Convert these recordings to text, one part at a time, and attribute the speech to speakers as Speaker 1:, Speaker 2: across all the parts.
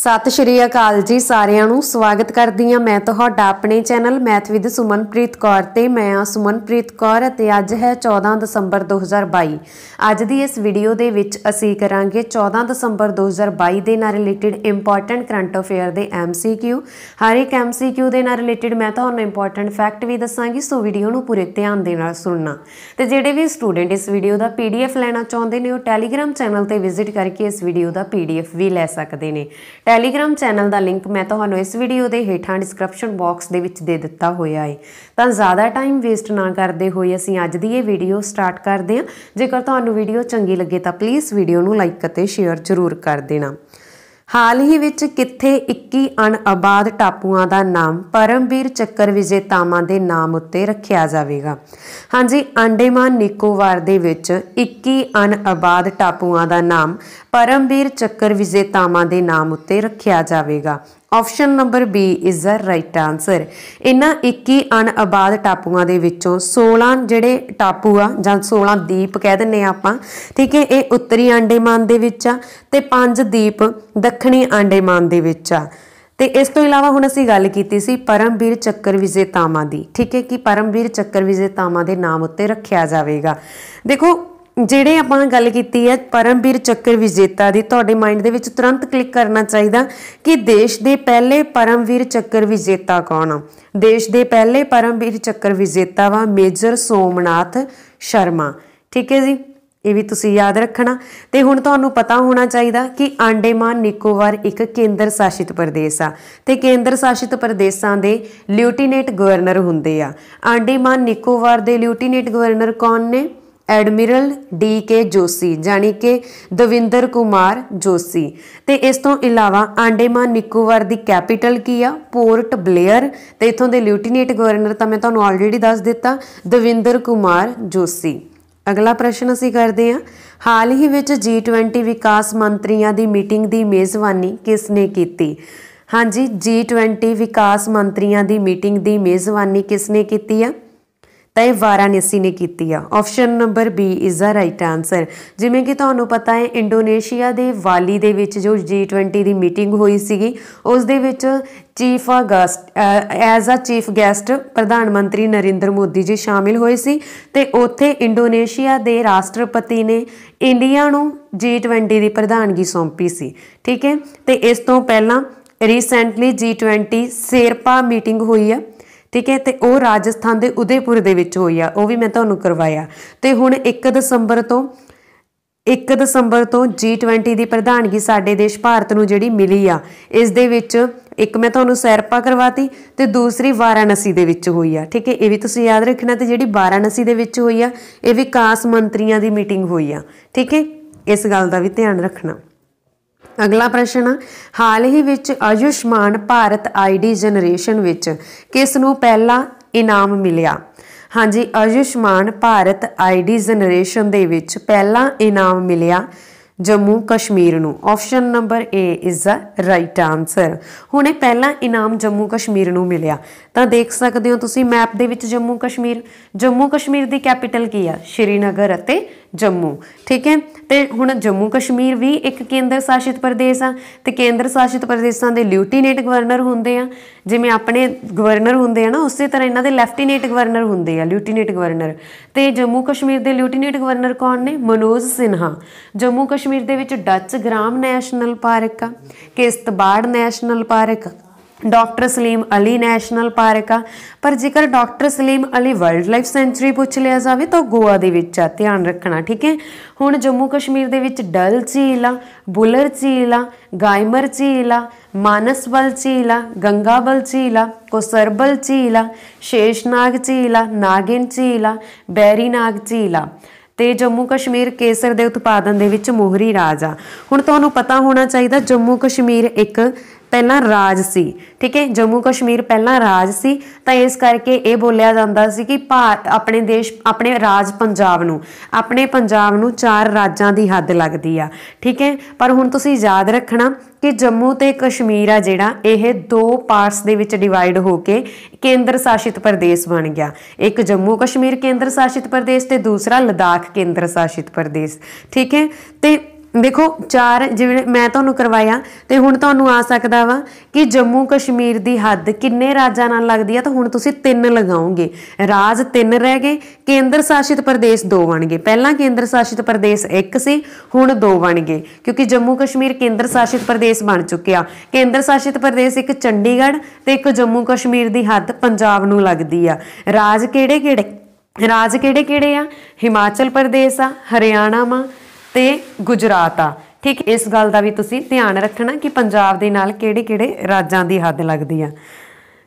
Speaker 1: ਸਤਿ ਸ਼੍ਰੀ ਅਕਾਲ ਜੀ ਸਾਰਿਆਂ ਨੂੰ ਸਵਾਗਤ ਕਰਦੀ ਹਾਂ ਮੈਂ ਤੁਹਾਡਾ ਆਪਣੇ channel math with Sumanpreet Kaur ਤੇ ਮੈਂ ਆ ਸੁਮਨਪ੍ਰੀਤ ਕੌਰ ਅਤੇ ਅੱਜ ਹੈ 14 ਦਸੰਬਰ 2022 ਅੱਜ ਦੀ ਇਸ ਵੀਡੀਓ ਦੇ ਵਿੱਚ ਅਸੀਂ ਕਰਾਂਗੇ 14 ਦਸੰਬਰ 2022 ਦੇ ਨਾਲ ਰਿਲੇਟਡ ਇੰਪੋਰਟੈਂਟ ਕਰੰਟ ਅਫੇਅਰ ਦੇ ਐਮਸੀਕਿਊ ਹਰ ਇੱਕ ਐਮਸੀਕਿਊ ਦੇ ਨਾਲ ਰਿਲੇਟਡ ਮੈਂ ਤੁਹਾਨੂੰ ਇੰਪੋਰਟੈਂਟ ਫੈਕਟ ਵੀ ਦੱਸਾਂਗੀ ਸੋ ਵੀਡੀਓ ਨੂੰ ਪੂਰੇ ਧਿਆਨ ਦੇ ਨਾਲ ਸੁਣਨਾ ਤੇ ਜਿਹੜੇ ਵੀ ਸਟੂਡੈਂਟ ਇਸ ਵੀਡੀਓ ਦਾ ਪੀਡੀਐਫ ਲੈਣਾ ਚਾਹੁੰਦੇ ਨੇ ਉਹ ਟੈਲੀਗ੍ਰam ਚੈਨਲ ਤੇ ਵਿਜ਼ਿਟ ਕਰਕੇ ਇਸ ਵੀਡੀਓ ਦਾ ਪੀਡੀਐਫ ਵੀ ਲੈ ਸਕਦੇ ਨੇ ਟੈਲੀਗ੍ਰਾਮ ਚੈਨਲ ਦਾ ਲਿੰਕ ਮੈਂ ਤੁਹਾਨੂੰ ਇਸ ਵੀਡੀਓ ਦੇ ਹੇਠਾਂ ਡਿਸਕ੍ਰਿਪਸ਼ਨ ਬਾਕਸ ਦੇ ਵਿੱਚ ਦੇ ਦਿੱਤਾ ਹੋਇਆ ਹੈ ਤਾਂ ਜ਼ਿਆਦਾ ਟਾਈਮ ਵੇਸਟ ਨਾ ਕਰਦੇ ਹੋਏ ਅਸੀਂ ਅੱਜ ਦੀ ਇਹ ਵੀਡੀਓ ਸਟਾਰਟ ਕਰਦੇ ਹਾਂ ਜੇਕਰ ਤੁਹਾਨੂੰ ਵੀਡੀਓ ਚੰਗੀ ਲੱਗੇ ਤਾਂ ਪਲੀਜ਼ ਵੀਡੀਓ ਨੂੰ ਲਾਈਕ ਅਤੇ ਸ਼ੇਅਰ ਜ਼ਰੂਰ ਕਰ ਦੇਣਾ ਹਾਲ ਹੀ ਵਿੱਚ ਕਿੱਥੇ 21 ਅਣਆਬਾਦ ਟਾਪੂਆਂ ਦਾ ਨਾਮ ਪਰਮਵੀਰ ਚੱਕਰ ਵਿਜੇਤਾਵਾਂ ਦੇ ਨਾਮ ਉੱਤੇ ਰੱਖਿਆ ਜਾਵੇਗਾ ਹਾਂਜੀ ਅੰਡੇਮਾਨ ਨਿਕੋਬਾਰ ਦੇ ਵਿੱਚ 21 ਅਣਆਬਾਦ ਟਾਪੂਆਂ ਦਾ ਨਾਮ ਪਰਮਵੀਰ ਚੱਕਰ ਵਿਜੇਤਾਵਾਂ ਦੇ ਨਾਮ ਉੱਤੇ ਰੱਖਿਆ ਜਾਵੇਗਾ option number B is the right answer ਇਹਨਾਂ 21 ਅਨਆਬਾਦ ਟਾਪੂਆਂ ਦੇ ਵਿੱਚੋਂ 16 ਜਿਹੜੇ ਟਾਪੂ ਆ ਜਾਂ 16 ਦੀਪ ਕਹਿ ਦਿੰਨੇ ਆਪਾਂ ਠੀਕ ਹੈ ਇਹ ਉੱਤਰੀ ਅੰਡੇਮਾਨ ਦੇ ਵਿੱਚ ਆ ਤੇ 5 ਦੀਪ ਦੱਖਣੀ ਅੰਡੇਮਾਨ ਦੇ ਵਿੱਚ ਆ ਤੇ ਇਸ ਤੋਂ ਇਲਾਵਾ ਹੁਣ ਅਸੀਂ ਗੱਲ ਕੀਤੀ ਸੀ ਪਰਮਵੀਰ ਚੱਕਰ ਵਿਜੇਤਾਵਾਂ ਦੀ ਠੀਕ ਹੈ ਕਿ ਪਰਮਵੀਰ ਚੱਕਰ ਵਿਜੇਤਾਵਾਂ ਦੇ ਨਾਮ ਉੱਤੇ ਰੱਖਿਆ ਜਾਵੇਗਾ ਦੇਖੋ ਜਿਹੜੇ ਆਪਾਂ ਗੱਲ ਕੀਤੀ ਹੈ ਪਰਮਵੀਰ ਚੱਕਰ ਵਿਜੇਤਾ ਦੀ ਤੁਹਾਡੇ ਮਾਈਂਡ ਦੇ ਵਿੱਚ ਤੁਰੰਤ ਕਲਿੱਕ ਕਰਨਾ ਚਾਹੀਦਾ ਕਿ ਦੇਸ਼ ਦੇ ਪਹਿਲੇ ਪਰਮਵੀਰ ਚੱਕਰ ਵਿਜੇਤਾ ਕੌਣ ਆ ਦੇਸ਼ ਦੇ ਪਹਿਲੇ ਪਰਮਵੀਰ ਚੱਕਰ ਵਿਜੇਤਾ ਵਾ ਮੇਜਰ ਸੋਮਨਾਥ ਸ਼ਰਮਾ ਠੀਕ ਹੈ ਜੀ ਇਹ ਵੀ ਤੁਸੀਂ ਯਾਦ ਰੱਖਣਾ ਤੇ ਹੁਣ ਤੁਹਾਨੂੰ ਪਤਾ ਹੋਣਾ ਚਾਹੀਦਾ ਕਿ ਆਂਡੇਮਾਨ ਨਿਕੋਬਾਰ ਇੱਕ ਕੇਂਦਰ ਸ਼ਾਸਿਤ ਪ੍ਰਦੇਸ਼ ਆ ਤੇ ਕੇਂਦਰ ਸ਼ਾਸਿਤ ਪ੍ਰਦੇਸ਼ਾਂ ਦੇ ਲਿਊਟੀਨੇਟ ਗਵਰਨਰ ਹੁੰਦੇ ਆ ਆਂਡੇਮਾਨ ਨਿਕੋਬਾਰ ਦੇ ਲਿਊਟੀਨੇਟ ਗਵਰਨਰ ਕੌਣ ਨੇ ਐਡਮਿਰਲ ਡੀ ਕੇ ਜੋਸੀ ਜਾਨੀ ਕਿ ਦਵਿੰਦਰ ਕੁਮਾਰ ਜੋਸੀ ਤੇ ਇਸ ਤੋਂ ਇਲਾਵਾ ਆਂਡੇਮਾਨ ਨਿਕੋਵਰ ਦੀ ਕੈਪੀਟਲ ਕੀ ਆ ਪੋਰਟ ਬਲੇਅਰ ਤੇ ਇਥੋਂ ਦੇ ਲਿਊਟੀਨੈਂਟ ਗਵਰਨਰ ਤਾਂ ਮੈਂ ਤੁਹਾਨੂੰ ਆਲਰੇਡੀ ਦੱਸ ਦਿੱਤਾ ਦਵਿੰਦਰ ਕੁਮਾਰ ਜੋਸੀ ਅਗਲਾ ਪ੍ਰਸ਼ਨ ਅਸੀਂ ਕਰਦੇ ਹਾਂ ਹਾਲ ਹੀ ਵਿੱਚ G20 ਵਿਕਾਸ ਮੰਤਰੀਆਂ ਦੀ ਮੀਟਿੰਗ ਦੀ ਮੇਜ਼ਬਾਨੀ ਕਿਸ ਨੇ ਕੀਤੀ ਹਾਂਜੀ G20 ਵਿਕਾਸ ਮੰਤਰੀਆਂ ਦੀ ਮੀਟਿੰਗ ਦੀ ਮੇਜ਼ਬਾਨੀ ਕਿਸ ਨੇ ਕੀਤੀ ਆ ਤਾਂ ਇਹ ਵਾਰਾਨਸੀ ਨੇ ਕੀਤੀ ਆ option number B is the right answer ਜਿਵੇਂ ਕਿ ਤੁਹਾਨੂੰ ਪਤਾ ਹੈ ਇੰਡੋਨੇਸ਼ੀਆ ਦੇ ਵਾਲੀ ਦੇ ਵਿੱਚ ਜੋ G20 ਦੀ ਮੀਟਿੰਗ ਹੋਈ ਸੀਗੀ ਉਸ ਦੇ ਵਿੱਚ chief uh guest as a chief guest ਪ੍ਰਧਾਨ ਮੰਤਰੀ ਨਰਿੰਦਰ ਮੋਦੀ ਜੀ ਸ਼ਾਮਿਲ ਹੋਏ ਸੀ ਤੇ ਉੱਥੇ ਇੰਡੋਨੇਸ਼ੀਆ ਦੇ ਰਾਸ਼ਟਰਪਤੀ ਨੇ ਇੰਡੀਆ ਨੂੰ G20 ਦੀ ਪ੍ਰਧਾਨਗੀ ਸੌਂਪੀ ਸੀ ਠੀਕ ਹੈ ਤੇ ਇਸ ਤੋਂ ਪਹਿਲਾਂ ਰੀਸੈਂਟਲੀ G20 ਸੇਰਪਾ ਮੀਟਿੰਗ ਹੋਈ ਹੈ ਠੀਕ ਹੈ ਤੇ ਉਹ ਰਾਜਸਥਾਨ ਦੇ ਉਦੈਪੁਰ ਦੇ ਵਿੱਚ ਹੋਈ ਆ ਉਹ ਵੀ ਮੈਂ ਤੁਹਾਨੂੰ ਕਰਵਾਇਆ ਤੇ ਹੁਣ 1 ਦਸੰਬਰ ਤੋਂ 1 ਦਸੰਬਰ ਤੋਂ G20 ਦੀ ਪ੍ਰਧਾਨਗੀ ਸਾਡੇ ਦੇਸ਼ ਭਾਰਤ ਨੂੰ ਜਿਹੜੀ ਮਿਲੀ ਆ ਇਸ ਦੇ ਵਿੱਚ ਇੱਕ ਮੈਂ ਤੁਹਾਨੂੰ ਸੈਰਪਾ ਕਰਵਾਤੀ ਤੇ ਦੂਸਰੀ ਵਾਰਾਣਸੀ ਦੇ ਵਿੱਚ ਹੋਈ ਆ ਠੀਕ ਹੈ ਇਹ ਵੀ ਤੁਸੀਂ ਯਾਦ ਰੱਖਣਾ ਤੇ ਜਿਹੜੀ ਵਾਰਾਣਸੀ ਦੇ ਵਿੱਚ ਹੋਈ ਆ ਇਹ ਵਿਕਾਸ ਮੰਤਰੀਆਂ ਦੀ ਮੀਟਿੰਗ ਹੋਈ ਆ ਠੀਕ ਹੈ ਇਸ ਗੱਲ ਦਾ ਵੀ ਧਿਆਨ ਰੱਖਣਾ ਅਗਲਾ ਪ੍ਰਸ਼ਨ ਹਾਲ ਹੀ ਵਿੱਚ ਆਯੁਸ਼ਮਾਨ ਭਾਰਤ ਆਈਡੀ ਜਨਰੇਸ਼ਨ ਵਿੱਚ ਕਿਸ ਨੂੰ ਪਹਿਲਾ ਇਨਾਮ ਮਿਲਿਆ ਹਾਂਜੀ ਆਯੁਸ਼ਮਾਨ ਭਾਰਤ ਆਈਡੀ ਜਨਰੇਸ਼ਨ ਦੇ ਵਿੱਚ ਪਹਿਲਾ ਇਨਾਮ ਮਿਲਿਆ ਜੰਮੂ ਕਸ਼ਮੀਰ ਨੂੰ option number A is the right answer ਹੁਣੇ ਪਹਿਲਾ ਇਨਾਮ ਜੰਮੂ ਕਸ਼ਮੀਰ ਨੂੰ ਮਿਲਿਆ ਤਾਂ ਦੇਖ ਸਕਦੇ ਹੋ ਤੁਸੀਂ ਮੈਪ ਦੇ ਵਿੱਚ ਜੰਮੂ ਕਸ਼ਮੀਰ ਜੰਮੂ ਕਸ਼ਮੀਰ ਦੀ ਕੈਪੀਟਲ ਕੀ ਆ ਸ਼੍ਰੀਨਗਰ ਅਤੇ ਜੰਮੂ ਠੀਕ ਹੈ ਤੇ ਹੁਣ ਜੰਮੂ ਕਸ਼ਮੀਰ ਵੀ ਇੱਕ ਕੇਂਦਰ ਸ਼ਾਸਿਤ ਪ੍ਰਦੇਸ਼ ਆ ਤੇ ਕੇਂਦਰ ਸ਼ਾਸਿਤ ਪ੍ਰਦੇਸ਼ਾਂ ਦੇ ਲੈਫਟੀਨੈਂਟ ਗਵਰਨਰ ਹੁੰਦੇ ਆ ਜਿਵੇਂ ਆਪਣੇ ਗਵਰਨਰ ਹੁੰਦੇ ਆ ਨਾ ਉਸੇ ਤਰ੍ਹਾਂ ਇਹਨਾਂ ਦੇ ਲੈਫਟੀਨੈਂਟ ਗਵਰਨਰ ਹੁੰਦੇ ਆ ਲੈਫਟੀਨੈਂਟ ਗਵਰਨਰ ਤੇ ਜੰਮੂ ਕਸ਼ਮੀਰ ਦੇ ਲੈਫਟੀਨੈਂਟ ਗਵਰਨਰ ਕੌਣ ਨੇ ਮਨੋਜ ਸਿਨਹਾ ਜੰਮੂ ਕਸ਼ਮੀਰ ਦੇ ਵਿੱਚ ਡੱਚ ਗ੍ਰਾਮ ਨੈਸ਼ਨਲ ਪਾਰਕ ਆ Kishtwar national park doctor Salim Ali national park ਆ ਪਰ ਜੇਕਰ doctor Salim Ali world life sanctuary ਪੁੱਛ ਲਿਆ ਜਾਵੇ ਤਾਂ ਗੋਆ ਦੇ ਵਿੱਚ ਆ ਧਿਆਨ ਰੱਖਣਾ ਠੀਕ ਹੈ ਹੁਣ ਜੰਮੂ ਕਸ਼ਮੀਰ ਦੇ ਵਿੱਚ ਡਲ ਝੀਲ ਆ ਬੁਲਰ ਝੀਲ ਆ ਗਾਇਮਰ ਝੀਲ ਆ ਮਾਨਸਵਲ ਝੀਲ ਆ ਗੰਗਾਬਲ ਝੀਲ ਆ ਕੋਸਰਬਲ ਝੀਲ ਆ ਸ਼ੇਸ਼ਨਾਗ ਝੀਲ ਆ ਨਾਗਿਨ ਝੀਲ ਆ ਬੈਰੀਨਾਗ ਝੀਲ ਆ ਤੇ ਜੰਮੂ ਕਸ਼ਮੀਰ ਕੇਸਰ ਦੇ ਉਤਪਾਦਨ ਦੇ ਵਿੱਚ ਮੋਹਰੀ ਰਾਜ ਆ ਹੁਣ ਤੁਹਾਨੂੰ ਪਤਾ ਹੋਣਾ ਚਾਹੀਦਾ ਜੰਮੂ ਕਸ਼ਮੀਰ ਇੱਕ ਪਹਿਲਾਂ ਰਾਜ ਸੀ ਠੀਕ ਹੈ ਜੰਮੂ ਕਸ਼ਮੀਰ ਪਹਿਲਾਂ ਰਾਜ ਸੀ ਤਾਂ ਇਸ ਕਰਕੇ ਇਹ ਬੋਲਿਆ ਜਾਂਦਾ ਸੀ ਕਿ ਭਾਰਤ ਆਪਣੇ ਦੇਸ਼ ਆਪਣੇ ਰਾਜ ਪੰਜਾਬ ਨੂੰ ਆਪਣੇ ਪੰਜਾਬ ਨੂੰ ਚਾਰ ਰਾਜਾਂ ਦੀ ਹੱਦ ਲੱਗਦੀ ਆ ਠੀਕ ਹੈ ਪਰ ਹੁਣ ਤੁਸੀਂ ਯਾਦ ਰੱਖਣਾ ਕਿ ਜੰਮੂ ਤੇ ਕਸ਼ਮੀਰ ਆ ਜਿਹੜਾ ਇਹ ਦੋ ਪਾਰਟਸ ਦੇ ਵਿੱਚ ਡਿਵਾਈਡ ਹੋ ਕੇ ਕੇਂਦਰ ਸ਼ਾਸਿਤ ਪ੍ਰਦੇਸ਼ ਬਣ ਗਿਆ ਇੱਕ ਜੰਮੂ ਕਸ਼ਮੀਰ ਕੇਂਦਰ ਸ਼ਾਸਿਤ ਪ੍ਰਦੇਸ਼ ਤੇ ਦੂਸਰਾ ਲਦਾਖ ਕੇਂਦਰ ਸ਼ਾਸਿਤ ਪ੍ਰਦੇਸ਼ ਠੀਕ ਹੈ ਤੇ ਦੇਖੋ ਚਾਰ ਜਿਵੇਂ ਮੈਂ ਤੁਹਾਨੂੰ ਕਰਵਾਇਆ ਤੇ ਹੁਣ ਤੁਹਾਨੂੰ ਆ ਸਕਦਾ ਵਾ ਕਿ ਜੰਮੂ ਕਸ਼ਮੀਰ ਦੀ ਹੱਦ ਕਿੰਨੇ ਰਾਜਾਂ ਨਾਲ ਲੱਗਦੀ ਆ ਤਾਂ ਹੁਣ ਤੁਸੀਂ ਤਿੰਨ ਲਗਾਓਗੇ ਰਾਜ ਤਿੰਨ ਰਹਿ ਗਏ ਕੇਂਦਰ ਸ਼ਾਸਿਤ ਪ੍ਰਦੇਸ਼ ਦੋ ਬਣ ਗਏ ਪਹਿਲਾਂ ਕੇਂਦਰ ਸ਼ਾਸਿਤ ਪ੍ਰਦੇਸ਼ ਇੱਕ ਸੀ ਹੁਣ ਦੋ ਬਣ ਗਏ ਕਿਉਂਕਿ ਜੰਮੂ ਕਸ਼ਮੀਰ ਕੇਂਦਰ ਸ਼ਾਸਿਤ ਪ੍ਰਦੇਸ਼ ਬਣ ਚੁੱਕਿਆ ਕੇਂਦਰ ਸ਼ਾਸਿਤ ਪ੍ਰਦੇਸ਼ ਇੱਕ ਚੰਡੀਗੜ੍ਹ ਤੇ ਇੱਕ ਜੰਮੂ ਕਸ਼ਮੀਰ ਦੀ ਹੱਦ ਪੰਜਾਬ ਨੂੰ ਲੱਗਦੀ ਆ ਰਾਜ ਕਿਹੜੇ ਕਿਹੜੇ ਰਾਜ ਕਿਹੜੇ ਕਿਹੜੇ ਆ ਹਿਮਾਚਲ ਪ੍ਰਦੇਸ਼ ਆ ਹਰਿਆਣਾ ਮਾ ਤੇ ਗੁਜਰਾਤ ਆ ਠੀਕ ਇਸ ਗੱਲ ਦਾ ਵੀ ਤੁਸੀਂ ਧਿਆਨ ਰੱਖਣਾ ਕਿ ਪੰਜਾਬ ਦੇ ਨਾਲ ਕਿਹੜੇ-ਕਿਹੜੇ ਰਾਜਾਂ ਦੀ ਹੱਦ ਲੱਗਦੀ ਆ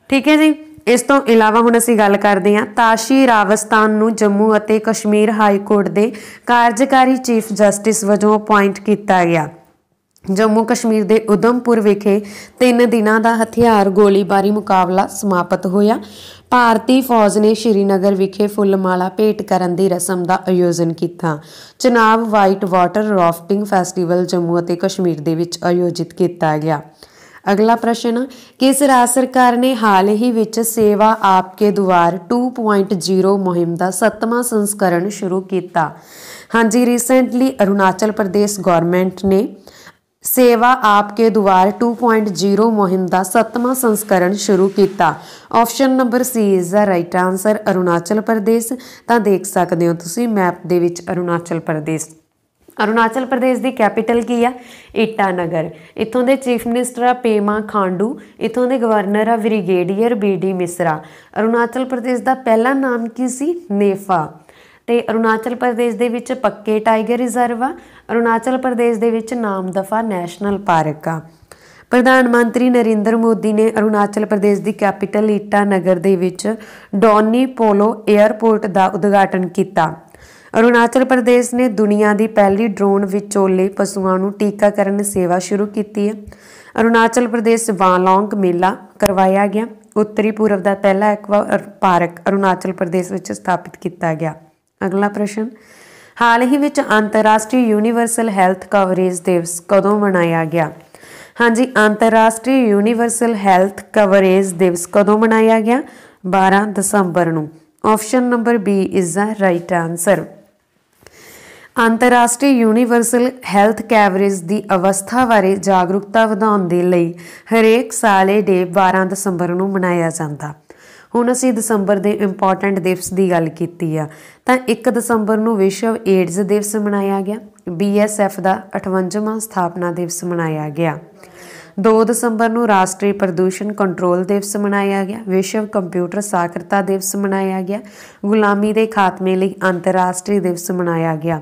Speaker 1: ਠੀਕ ਹੈ ਜੀ ਇਸ ਤੋਂ ਇਲਾਵਾ ਹੁਣ ਅਸੀਂ ਗੱਲ ਕਰਦੇ ਹਾਂ ਤਾਸ਼ੀ ਰਾਵਸਤਾਨ ਨੂੰ ਜੰਮੂ ਅਤੇ ਕਸ਼ਮੀਰ ਹਾਈ ਕੋਰਟ ਦੇ ਕਾਰਜਕਾਰੀ ਚੀਫ ਜਸਟਿਸ ਵਜੋਂ ਅਪਾਇੰਟ ਕੀਤਾ ਗਿਆ ਜੰਮੂ ਕਸ਼ਮੀਰ ਦੇ ਉਦਮਪੁਰ ਵਿਖੇ 3 ਦਿਨਾਂ ਦਾ ਹਥਿਆਰ ਗੋਲੀਬਾਰੀ ਮੁਕਾਬਲਾ ਸਮਾਪਤ ਹੋਇਆ ਭਾਰਤੀ ਫੌਜ ਨੇ ਸ਼੍ਰੀਨਗਰ ਵਿਖੇ ਫੁੱਲਮਾਲਾ ਭੇਟ ਕਰਨ ਦੀ ਰਸਮ ਦਾ ਆਯੋਜਨ ਕੀਤਾ Chenab white water rafting festival Jammu ਅਤੇ ਕਸ਼ਮੀਰ ਦੇ ਵਿੱਚ ਆਯੋਜਿਤ ਕੀਤਾ ਗਿਆ ਅਗਲਾ ਪ੍ਰਸ਼ਨ ਕਿਸ ਰਾਜ ਸਰਕਾਰ ਨੇ ਹਾਲ ਹੀ ਵਿੱਚ ਸੇਵਾ ਆਪਕੇ ਦੁਆਰ 2.0 ਮੁਹਿੰਮ ਦਾ 7ਵਾਂ ਸੰਸਕਰਣ ਸ਼ੁਰੂ ਕੀਤਾ ਹਾਂਜੀ ਰੀਸੈਂਟਲੀ ਅਰੁਣਾਚਲ ਪ੍ਰਦੇਸ਼ ਗਵਰਨਮੈਂਟ ਨੇ ਸੇਵਾ ਆਪਕੇ ਦੁਆਰ 2.0 ਮੁਹਿੰਮ ਦਾ 7ਵਾਂ ਸੰਸਕਰਣ ਸ਼ੁਰੂ ਕੀਤਾ option number C is the right answer Arunachal Pradesh ਤਾਂ ਦੇਖ ਸਕਦੇ ਹੋ ਤੁਸੀਂ ਮੈਪ ਦੇ ਵਿੱਚ ਅਰੁਣਾਚਲ ਪ੍ਰਦੇਸ਼ ਅਰੁਣਾਚਲ ਪ੍ਰਦੇਸ਼ ਦੀ ਕੈਪੀਟਲ ਕੀ ਆ ਈਟਾਨਗਰ ਇਥੋਂ ਦੇ ਚੀਫ ਮਿਨਿਸਟਰ ਆ ਪੇਮਾ ਖਾਂਡੂ ਇਥੋਂ ਦੇ ਗਵਰਨਰ ਆ ਬ੍ਰਿਗੇਡੀਅਰ ਬੀਡੀ ਮਿਸਰਾ ਅਰੁਣਾਚਲ ਪ੍ਰਦੇਸ਼ ਦਾ ਪਹਿਲਾ ਨਾਮ ਕੀ ਸੀ ਨੇਫਾ ਤੇ ਅਰੁਣਾਚਲ ਪ੍ਰਦੇਸ਼ ਦੇ ਵਿੱਚ ਪੱਕੇ ਟਾਈਗਰ ਰਿਜ਼ਰਵ ਆ ਅਰੁਣਾਚਲ ਪ੍ਰਦੇਸ਼ ਦੇ ਵਿੱਚ ਨਾਮਦਫਾ ਨੈਸ਼ਨਲ ਪਾਰਕ ਆ ਪ੍ਰਧਾਨ ਮੰਤਰੀ ਨਰਿੰਦਰ ਮੋਦੀ ਨੇ ਅਰੁਣਾਚਲ ਪ੍ਰਦੇਸ਼ ਦੀ ਕੈਪੀਟਲ ਨਗਰ ਦੇ ਵਿੱਚ ਡੌਨੀ ਪੋਲੋ 에ਅਰਪੋਰਟ ਦਾ ਉਦਘਾਟਨ ਕੀਤਾ ਅਰੁਣਾਚਲ ਪ੍ਰਦੇਸ਼ ਨੇ ਦੁਨੀਆ ਦੀ ਪਹਿਲੀ ਡਰੋਨ ਵਿਚੋਲੇ ਪਸ਼ੂਆਂ ਨੂੰ ਟੀਕਾਕਰਨ ਸੇਵਾ ਸ਼ੁਰੂ ਕੀਤੀ ਹੈ ਅਰੁਣਾਚਲ ਪ੍ਰਦੇਸ਼ ਵਾਲੋਂਗ ਮੇਲਾ ਕਰਵਾਇਆ ਗਿਆ ਉੱਤਰੀ ਪੂਰਬ ਦਾ ਪਹਿਲਾ ਐਕਵਾ ਪਾਰਕ ਅਰੁਣਾਚਲ ਪ੍ਰਦੇਸ਼ ਵਿੱਚ ਸਥਾਪਿਤ ਕੀਤਾ ਗਿਆ ਅਗਲਾ ਪ੍ਰਸ਼ਨ ਹਾਲ ਹੀ ਵਿੱਚ ਅੰਤਰਰਾਸ਼ਟਰੀ ਯੂਨੀਵਰਸਲ ਹੈਲਥ ਕਵਰੇਜ ਦਿਵਸ ਕਦੋਂ ਮਨਾਇਆ ਗਿਆ ਹਾਂਜੀ ਅੰਤਰਰਾਸ਼ਟਰੀ ਯੂਨੀਵਰਸਲ ਹੈਲਥ ਕਵਰੇਜ ਦਿਵਸ ਕਦੋਂ ਮਨਾਇਆ ਗਿਆ 12 ਦਸੰਬਰ ਨੂੰ option number B is the right answer ਅੰਤਰਰਾਸ਼ਟਰੀ ਯੂਨੀਵਰਸਲ ਹੈਲਥ ਕਵਰੇਜ ਦੀ ਅਵਸਥਾ ਬਾਰੇ ਜਾਗਰੂਕਤਾ ਵਧਾਉਣ ਦੇ ਲਈ ਹਰੇਕ ਸਾਲ ਇਹ ਦੇ 12 ਦਸੰਬਰ ਨੂੰ ਮਨਾਇਆ ਜਾਂਦਾ ਹੁਣ ਅਸੀਂ ਦਸੰਬਰ ਦੇ ਇੰਪੋਰਟੈਂਟ ਦਿਵਸ ਦੀ ਗੱਲ ਕੀਤੀ ਆ ਤਾਂ 1 ਦਸੰਬਰ ਨੂੰ ਵਿਸ਼ਵ ਏਡਜ਼ ਦਿਵਸ ਮਨਾਇਆ ਗਿਆ ਬੀਐਸਐਫ ਦਾ 58ਵਾਂ ਸਥਾਪਨਾ ਦਿਵਸ ਮਨਾਇਆ ਗਿਆ 2 ਦਸੰਬਰ ਨੂੰ ਰਾਸ਼ਟਰੀ ਪ੍ਰਦੂਸ਼ਣ ਕੰਟਰੋਲ ਦਿਵਸ ਮਨਾਇਆ ਗਿਆ ਵਿਸ਼ਵ ਕੰਪਿਊਟਰ ਸਾਖਰਤਾ ਦਿਵਸ ਮਨਾਇਆ ਗਿਆ ਗੁਲਾਮੀ ਦੇ ਖਾਤਮੇ ਲਈ ਅੰਤਰਰਾਸ਼ਟਰੀ ਦਿਵਸ ਮਨਾਇਆ ਗਿਆ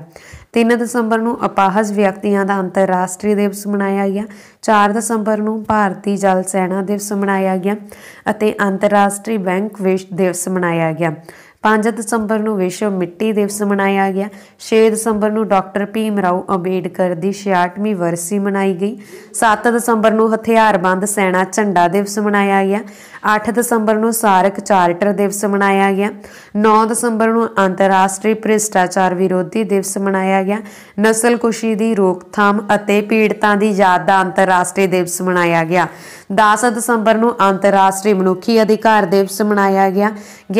Speaker 1: 3 ਦਸੰਬਰ ਨੂੰ ਅਪਾਹਜ ਵਿਅਕਤੀਆਂ ਦਾ ਅੰਤਰਰਾਸ਼ਟਰੀ ਦਿਵਸ ਮਨਾਇਆ ਗਿਆ 4 ਦਸੰਬਰ ਨੂੰ ਭਾਰਤੀ ਜਲ ਸੈਨਾ ਦਿਵਸ ਮਨਾਇਆ ਗਿਆ ਅਤੇ ਅੰਤਰਰਾਸ਼ਟਰੀ ਬੈਂਕ ਵਿਸ਼ ਦਿਵਸ ਮਨਾਇਆ ਗਿਆ 5 ਦਸੰਬਰ ਨੂੰ ਵਿਸ਼ਵ ਮਿੱਟੀ ਦਿਵਸ ਮਨਾਇਆ ਗਿਆ 6 ਦਸੰਬਰ ਨੂੰ ਡਾਕਟਰ ਭੀਮ ਰਾਓ ਅੰਬੇਡਕਰ ਦੀ 66ਵੀਂ ਵਰਸੀ ਮਨਾਈ ਗਈ 7 ਦਸੰਬਰ ਨੂੰ ਹਥਿਆਰਬੰਦ ਸੈਨਾ ਝੰਡਾ ਦਿਵਸ ਮਨਾਇਆ ਗਿਆ 8 ਦਸੰਬਰ ਨੂੰ ਸਾਰਕ ਚਾਰਟਰ ਦਿਵਸ ਮਨਾਇਆ ਗਿਆ 9 ਦਸੰਬਰ ਨੂੰ ਅੰਤਰਰਾਸ਼ਟਰੀ ਭ੍ਰਿਸ਼ਟਾਚਾਰ ਵਿਰੋਧੀ ਦਿਵਸ ਮਨਾਇਆ ਗਿਆ ਨਸਲਕੁਸ਼ੀ ਦੀ ਰੋਕਥਾਮ ਅਤੇ ਪੀੜਤਾਂ ਦੀ ਯਾਦ ਦਾ ਅੰਤਰਰਾਸ਼ਟਰੀ ਦਿਵਸ ਮਨਾਇਆ ਗਿਆ 10 ਦਸੰਬਰ ਨੂੰ ਅੰਤਰਰਾਸ਼ਟਰੀ ਮਨੁੱਖੀ ਅਧਿਕਾਰ ਦਿਵਸ ਮਨਾਇਆ ਗਿਆ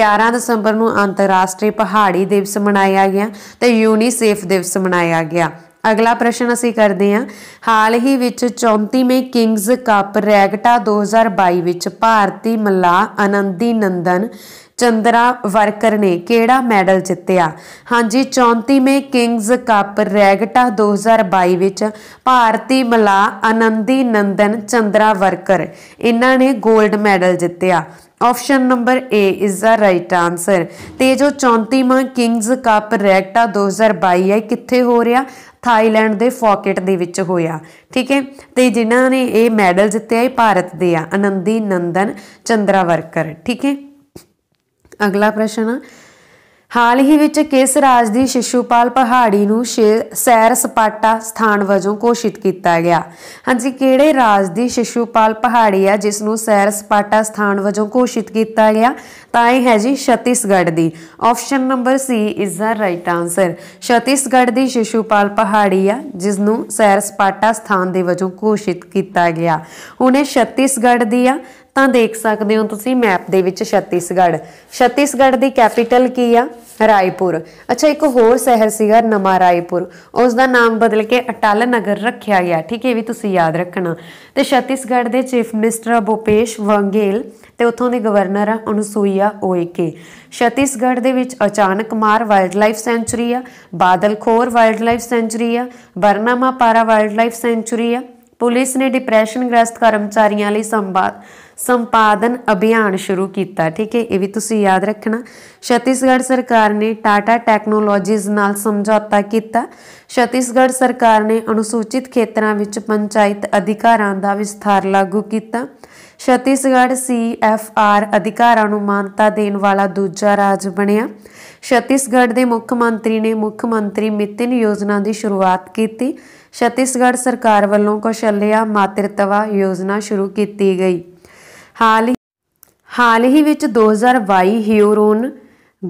Speaker 1: 11 ਦਸੰਬਰ ਨੂੰ ਅੰਤਰਰਾਸ਼ਟਰੀ ਪਹਾੜੀ ਦਿਵਸ ਮਨਾਇਆ ਗਿਆ ਤੇ ਯੂਨੀਸੇਫ ਦਿਵਸ ਮਨਾਇਆ ਗਿਆ ਅਗਲਾ ਪ੍ਰਸ਼ਨ ਅਸੀਂ ਕਰਦੇ ਹਾਂ ਹਾਲ ਹੀ ਵਿੱਚ 34ਵੇਂ ਕਿੰਗਜ਼ ਕੱਪ ਰੈਗਟਾ 2022 ਵਿੱਚ ਭਾਰਤੀ ਮਲਾ ਅਨੰਦੀ ਨੰਦਨ ਚੰਦਰਾ ਵਰਕਰ ਨੇ ਕਿਹੜਾ ਮੈਡਲ ਜਿੱਤਿਆ ਹਾਂਜੀ 34ਵੇਂ ਕਿੰਗਜ਼ ਕੱਪ ਰੈਗਟਾ 2022 ਵਿੱਚ ਭਾਰਤੀ ਮਲਾ ਆਨੰਦੀ ਨੰਦਨ ਚੰਦਰਾ ਵਰਕਰ ਇਹਨਾਂ ਨੇ 골ਡ ਮੈਡਲ ਜਿੱਤਿਆ option number A is the right answer ਤੇ ਜੋ 34ਵਾਂ ਕਿੰਗਜ਼ ਕੱਪ ਰੈਗਟਾ 2022 ਹੈ ਕਿੱਥੇ ਹੋ ਰਿਹਾ ਥਾਈਲੈਂਡ ਦੇ ਫੋਕਟ ਦੇ ਵਿੱਚ ਹੋਇਆ ਠੀਕ ਹੈ ਤੇ ਜਿਨ੍ਹਾਂ ਨੇ ਇਹ ਮੈਡਲ ਜਿੱਤਿਆ ਇਹ ਭਾਰਤ ਦੇ ਆ ਆਨੰਦੀ ਨੰਦਨ ਚੰਦਰਾ ਵਰਕਰ ਠੀਕ ਹੈ ਅਗਲਾ ਪ੍ਰਸ਼ਨ ਹਾਲ ਹੀ ਵਿੱਚ ਕਿਸ ਰਾਜ ਦੀ ਸ਼ਿਸ਼ੂਪਾਲ ਪਹਾੜੀ ਨੂੰ ਸੈਰ ਸਪਾਟਾ ਸਥਾਨ ਵਜੋਂ ਘੋਸ਼ਿਤ ਕੀਤਾ ਗਿਆ ਹਾਂਜੀ ਕਿਹੜੇ ਰਾਜ ਦੀ ਸ਼ਿਸ਼ੂਪਾਲ ਪਹਾੜੀ ਆ ਜਿਸ ਨੂੰ ਸੈਰ ਸਪਾਟਾ ਸਥਾਨ ਵਜੋਂ ਘੋਸ਼ਿਤ ਕੀਤਾ ਗਿਆ ਤਾਂ ਇਹ ਹੈ ਜੀ ਛਤੀਸਗੜ੍ਹ ਦੀ option number C is the right answer Chhattisgarh ਦੀ ਸ਼ਿਸ਼ੂਪਾਲ ਪਹਾੜੀ ਆ ਜਿਸ ਨੂੰ ਸੈਰ ਸਪਾਟਾ ਸਥਾਨ ਦੇ ਵਜੋਂ ਘੋਸ਼ਿਤ ਕੀਤਾ ਗਿਆ ਹੁਣ ਇਹ ਛਤੀਸਗੜ੍ਹ ਦੀ ਆ ਤਾਂ ਦੇਖ ਸਕਦੇ ਹੋ ਤੁਸੀਂ ਮੈਪ ਦੇ ਵਿੱਚ ਛੱਤੀਸਗੜ੍ਹ ਛੱਤੀਸਗੜ੍ਹ ਦੀ ਕੈਪੀਟਲ ਕੀ ਆ ਰਾਏਪੁਰ ਅੱਛਾ ਇੱਕ ਹੋਰ ਸ਼ਹਿਰ ਸੀਗਾ ਨਮਾ ਰਾਏਪੁਰ ਉਸ ਦਾ ਨਾਮ ਬਦਲ ਕੇ ਅਟਲ ਨਗਰ ਰੱਖਿਆ ਗਿਆ ਠੀਕ ਹੈ ਇਹ ਵੀ ਤੁਸੀਂ ਯਾਦ ਰੱਖਣਾ ਤੇ ਛੱਤੀਸਗੜ੍ਹ ਦੇ ਚੀਫ ਮਿਨਿਸਟਰ ਬੋਪੇਸ਼ ਵੰਗੇਲ ਤੇ ਉੱਥੋਂ ਦੇ ਗਵਰਨਰ ਆ ਅਨੁਸੂਇਆ ਓਏਕੇ ਛੱਤੀਸਗੜ੍ਹ ਦੇ ਵਿੱਚ ਅਚਾਨਕ ਮਾਰ ਵਾਈਲਡਲਾਈਫ ਸੈਂਚਰੀ ਆ ਬਾਦਲਖੋਰ ਵਾਈਲਡਲਾਈਫ ਸੈਂਚਰੀ ਆ ਬਰਨਾਮਾ ਪਾਰਾ ਵਾਈਲਡਲਾਈਫ ਸੈਂਚਰੀ ਆ ਪੁਲਿਸ ਨੇ ਡਿਪਰੈਸ਼ਨ ਗ੍ਰਸਤ ਕਰਮਚਾਰੀਆਂ ਲਈ ਸੰਵਾਦ ਸੰਪਾਦਨ ਅਭਿਆਨ ਸ਼ੁਰੂ ਕੀਤਾ ਠੀਕ ਹੈ ਇਹ ਵੀ ਤੁਸੀਂ ਯਾਦ ਰੱਖਣਾ ਛਤੀਸਗੜ੍ਹ ਸਰਕਾਰ ਨੇ ਟਾਟਾ ਟੈਕਨੋਲੋਜੀਜ਼ ਨਾਲ ਸਮਝੌਤਾ ਕੀਤਾ ਛਤੀਸਗੜ੍ਹ ਸਰਕਾਰ ਨੇ ਅਨੁਸੂਚਿਤ ਖੇਤਰਾਂ ਵਿੱਚ ਪੰਚਾਇਤ ਅਧਿਕਾਰਾਂ ਦਾ ਵਿਸਥਾਰ ਲਾਗੂ ਕੀਤਾ ਛਤੀਸਗੜ੍ਹ ਸੀਐਫਆਰ ਅਧਿਕਾਰਾਂ ਨੂੰ ਮਾਨਤਾ ਦੇਣ ਵਾਲਾ ਦੂਜਾ ਰਾਜ ਬਣਿਆ ਛਤੀਸਗੜ੍ਹ ਦੇ ਮੁੱਖ ਮੰਤਰੀ ਨੇ ਮੁੱਖ ਮੰਤਰੀ ਮਿਤਨ ਯੋਜਨਾ ਦੀ ਸ਼ੁਰੂਆਤ ਕੀਤੀ ਛਤੀਸਗੜ੍ਹ ਸਰਕਾਰ ਵੱਲੋਂ ਕੌਸ਼ਲਿਆ ਮਾਤ੍ਰਿਤਵਾ ਯੋਜਨਾ ਸ਼ੁਰੂ ਕੀਤੀ ਗਈ ਹਾਲ ਹੀ ਹਾਲ ਹੀ ਵਿੱਚ 2022 ਹਿਊਰੋਨ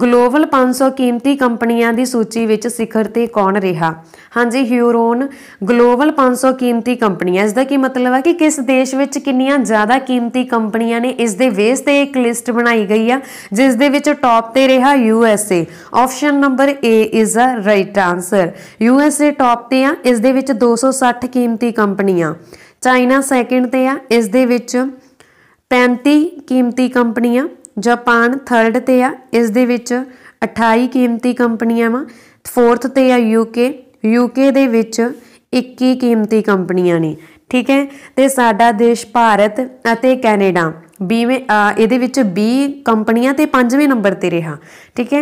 Speaker 1: ਗਲੋਬਲ 500 ਕੀਮਤੀ ਕੰਪਨੀਆਂ ਦੀ ਸੂਚੀ ਵਿੱਚ ਸਿਖਰ ਤੇ ਕੌਣ ਰਿਹਾ ਹਾਂਜੀ ਹਿਊਰੋਨ ਗਲੋਬਲ 500 ਕੀਮਤੀ ਕੰਪਨੀਆਂ ਇਸ ਦਾ ਕੀ ਮਤਲਬ ਹੈ ਕਿ ਕਿਸ ਦੇਸ਼ ਵਿੱਚ ਕਿੰਨੀਆਂ ਜ਼ਿਆਦਾ ਕੀਮਤੀ ਕੰਪਨੀਆਂ ਨੇ ਇਸ ਦੇ ਬੇਸ ਤੇ ਇੱਕ ਲਿਸਟ ਬਣਾਈ ਗਈ ਆ ਜਿਸ ਦੇ ਵਿੱਚ ਟੌਪ ਤੇ ਰਿਹਾ U S A option number A is uh right answer U S A top ਤੇ ਆ ਇਸ ਦੇ ਵਿੱਚ 260 ਕੀਮਤੀ ਕੰਪਨੀਆਂ ਚਾਈਨਾ ਸੈਕਿੰਡ ਤੇ ਆ ਇਸ ਦੇ ਵਿੱਚ 35 ਕੀਮਤੀ ਕੰਪਨੀਆਂ ਜਾਪਾਨ 3rd ਤੇ ਆ ਇਸ ਦੇ ਵਿੱਚ 28 ਕੀਮਤੀ ਕੰਪਨੀਆਂ ਵਾ 4th ਤੇ ਆ ਯੂਕੇ ਯੂਕੇ ਦੇ ਵਿੱਚ 21 ਕੀਮਤੀ ਕੰਪਨੀਆਂ ਨੇ ਠੀਕ ਹੈ ਤੇ ਸਾਡਾ ਦੇਸ਼ ਭਾਰਤ ਅਤੇ ਕੈਨੇਡਾ 20ਵੇਂ ਇਹਦੇ ਵਿੱਚ 20 ਕੰਪਨੀਆਂ ਤੇ 5ਵੇਂ ਨੰਬਰ ਤੇ ਰਿਹਾ ਠੀਕ ਹੈ